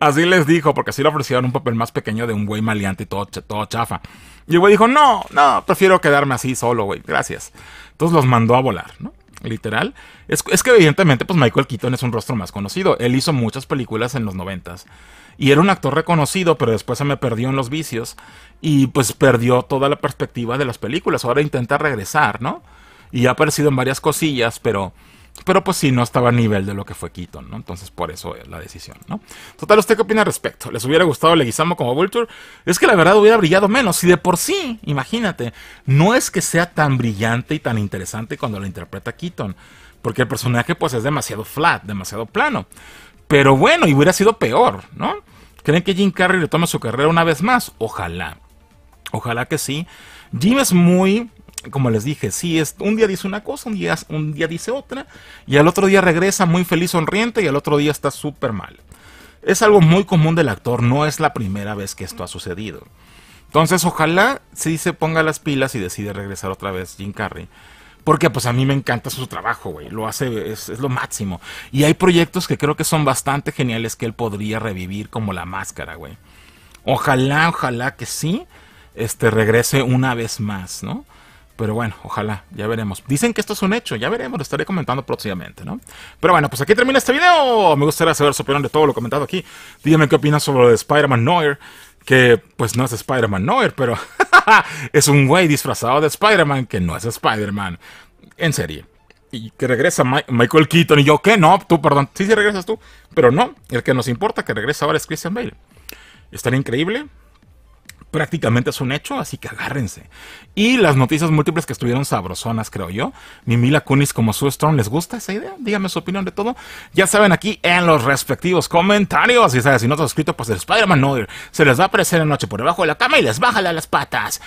así les dijo, porque así le ofrecieron un papel más pequeño de un güey maleante y todo, todo chafa. Y el güey dijo, no, no, prefiero quedarme así solo, güey, gracias. Entonces los mandó a volar, ¿no? Literal. Es, que evidentemente, pues Michael Keaton es un rostro más conocido. Él hizo muchas películas en los noventas. Y era un actor reconocido, pero después se me perdió en los vicios. Y pues perdió toda la perspectiva de las películas. Ahora intenta regresar, ¿no? Y ha aparecido en varias cosillas, pero pero pues sí, no estaba a nivel de lo que fue Keaton, ¿no? Entonces por eso eh, la decisión, ¿no? Total, ¿usted qué opina al respecto? ¿Les hubiera gustado Leguizamo como Vulture? Es que la verdad hubiera brillado menos. Y de por sí, imagínate, no es que sea tan brillante y tan interesante cuando lo interpreta Keaton. Porque el personaje pues es demasiado flat, demasiado plano. Pero bueno, y hubiera sido peor, ¿no? ¿Creen que Jim Carrey retoma su carrera una vez más? Ojalá. Ojalá que sí. Jim es muy como les dije, sí, es, un día dice una cosa, un día, un día dice otra, y al otro día regresa muy feliz, sonriente, y al otro día está súper mal. Es algo muy común del actor, no es la primera vez que esto ha sucedido. Entonces, ojalá sí se ponga las pilas y decide regresar otra vez Jim Carrey. Porque pues a mí me encanta su trabajo, güey. Lo hace, es, es, lo máximo. Y hay proyectos que creo que son bastante geniales que él podría revivir como la máscara, güey. Ojalá, ojalá que sí, este, regrese una vez más, ¿no? Pero bueno, ojalá, ya veremos. Dicen que esto es un hecho, ya veremos, lo estaré comentando próximamente, ¿no? Pero bueno, pues aquí termina este video. Me gustaría saber su opinión de todo lo comentado aquí. dígame qué opinas sobre lo de Spider-Man Noir, que pues no es Spider-Man Noir, pero es un güey disfrazado de Spider-Man que no es Spider-Man. En serie. Y que regresa Michael Keaton y yo, ¿qué? No, tú, perdón. Sí, sí regresas tú, pero no. El que nos importa que regresa ahora es Christian Bale. Estaría increíble prácticamente es un hecho, así que agárrense. Y las noticias múltiples que estuvieron sabrosonas, creo yo. Ni Mila Kunis como Sue Storm, ¿les gusta esa idea? Díganme su opinión de todo. Ya saben, aquí en los respectivos comentarios. Y sabes, si no te has suscrito, pues el Spider-Man Noir se les va a aparecer en noche por debajo de la cama y les bájala las patas.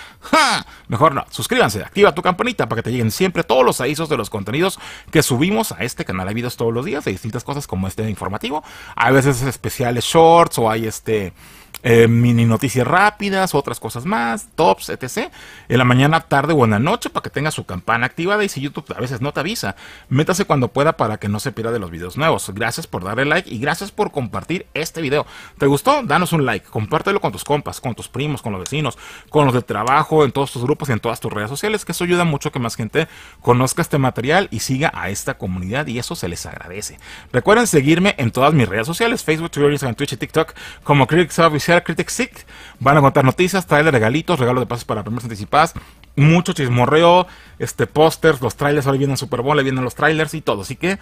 Mejor no, suscríbanse, activa tu campanita para que te lleguen siempre todos los avisos de los contenidos que subimos a este canal. Hay videos todos los días de distintas cosas como este informativo. A veces especiales shorts o hay este... Eh, mini noticias rápidas, otras cosas más, tops, etc. En la mañana, tarde o en la noche para que tenga su campana activada y si YouTube a veces no te avisa, métase cuando pueda para que no se pierda de los videos nuevos. Gracias por darle like y gracias por compartir este video. ¿Te gustó? Danos un like, compártelo con tus compas, con tus primos, con los vecinos, con los de trabajo, en todos tus grupos y en todas tus redes sociales, que eso ayuda mucho que más gente conozca este material y siga a esta comunidad y eso se les agradece. Recuerden seguirme en todas mis redes sociales, Facebook, Twitter, Instagram, Twitch y TikTok como Critics Critic Sick. Van a contar noticias, de regalitos, regalos de pasos para premios anticipadas, mucho chismorreo, este pósters, los trailers, ahora vienen Super Bowl, le vienen los trailers y todo. Así que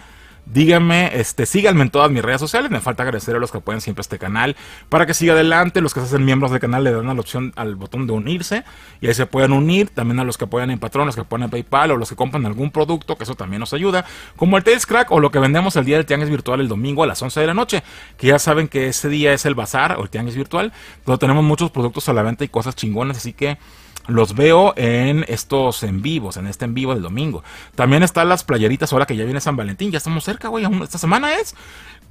Díganme, este, síganme en todas mis redes sociales. Me falta agradecer a los que apoyan siempre este canal para que siga adelante. Los que se hacen miembros del canal le dan la opción al botón de unirse y ahí se pueden unir. También a los que apoyan en Patreon, los que apoyan en PayPal o los que compran algún producto, que eso también nos ayuda. Como el Tales Crack o lo que vendemos el día del Tianguis Virtual el domingo a las 11 de la noche. Que ya saben que ese día es el bazar o el Tianguis Virtual, donde tenemos muchos productos a la venta y cosas chingonas. Así que los veo en estos en vivos, en este en vivo del domingo. También están las playeritas ahora que ya viene San Valentín, ya estamos cerca, güey, esta semana es.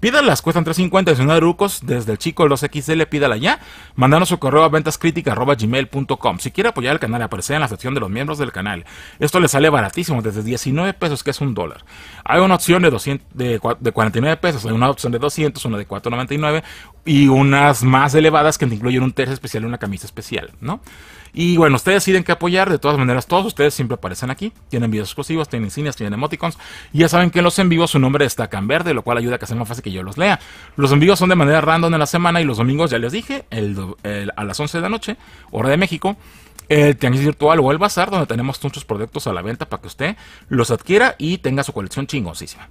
Pídalas, cuestan 3.50, de Rucos desde el chico los XL, pídala ya. Mándanos su correo a ventascritica.gmail.com. Si quiere apoyar el canal, aparece en la sección de los miembros del canal. Esto le sale baratísimo, desde 19 pesos, que es un dólar. Hay una opción de, de, de 49 pesos, hay una opción de 200, una de 4.99 y unas más elevadas que te incluyen un tercio especial y una camisa especial, ¿no? Y bueno, ustedes deciden que apoyar. De todas maneras, todos ustedes siempre aparecen aquí. Tienen videos exclusivos, tienen insignias, tienen emoticons. Y ya saben que en los en su nombre destaca en verde, lo cual ayuda a que sea más fácil que yo los lea. Los envíos son de manera random en la semana y los domingos, ya les dije, el, a las 11 de la noche, hora de México el tianguis virtual o el bazar, donde tenemos muchos productos a la venta para que usted los adquiera y tenga su colección chingosísima.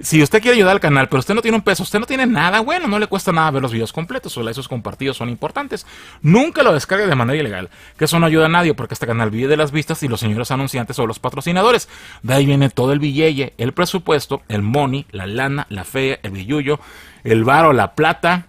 Si usted quiere ayudar al canal, pero usted no tiene un peso, usted no tiene nada, bueno, no le cuesta nada ver los videos completos, solo esos compartidos son importantes. Nunca lo descargue de manera ilegal que eso no ayuda a nadie porque este canal vive de las vistas y los señores anunciantes son los patrocinadores. De ahí viene todo el billete, el presupuesto, el money, la lana, la fea, el billullo, el varo, la plata,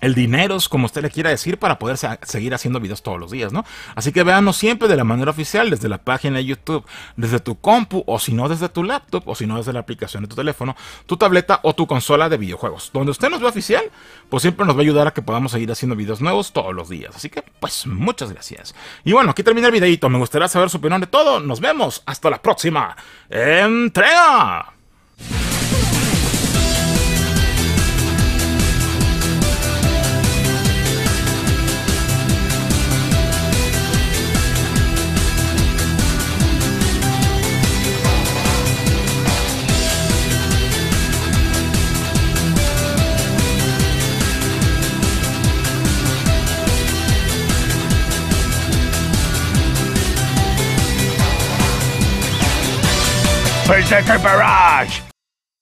el dinero, es como usted le quiera decir, para poder seguir haciendo videos todos los días, ¿no? Así que véanos siempre de la manera oficial, desde la página de YouTube, desde tu compu, o si no, desde tu laptop, o si no, desde la aplicación de tu teléfono, tu tableta o tu consola de videojuegos. Donde usted nos ve oficial, pues siempre nos va a ayudar a que podamos seguir haciendo videos nuevos todos los días. Así que, pues, muchas gracias. Y bueno, aquí termina el videito. Me gustaría saber su opinión de todo. Nos vemos. Hasta la próxima. Entrega. Berserker Barrage!